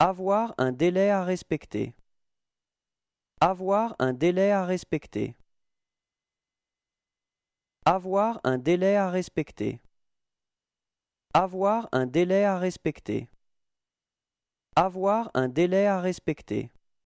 Avoir un délai à respecter. Avoir un délai à respecter. Avoir un délai à respecter. Avoir un délai à respecter. Avoir un délai à respecter.